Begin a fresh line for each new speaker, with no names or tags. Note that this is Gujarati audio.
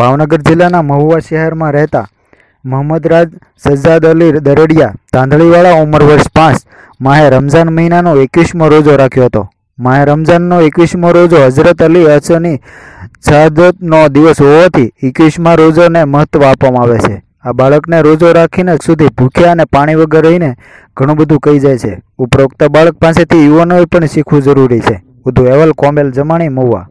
ભાવનગર જિલ્લાના મહુવા શહેરમાં રહેતા મોહમ્મદરાજ સજ્જાદ અલી દરડિયા તાંધળીવાળા ઉંમર વર્ષ પાંચ માહે રમઝાન મહિનાનો એકવીસમો રોજો રાખ્યો હતો માહે રમઝાનનો એકવીસમો રોજો હઝરત અલી અસની શહાદતનો દિવસ હોવાથી એકવીસમા રોજોને મહત્ત્વ આપવામાં આવે છે આ બાળકને રોજો રાખીને સુધી ભૂખ્યા અને પાણી વગર રહીને ઘણું બધું કહી જાય છે ઉપરોક્ત બાળક પાસેથી યુવાનોએ પણ શીખવું જરૂરી છે ઉધુ એવલ કોમેલ જમાણી મહુવા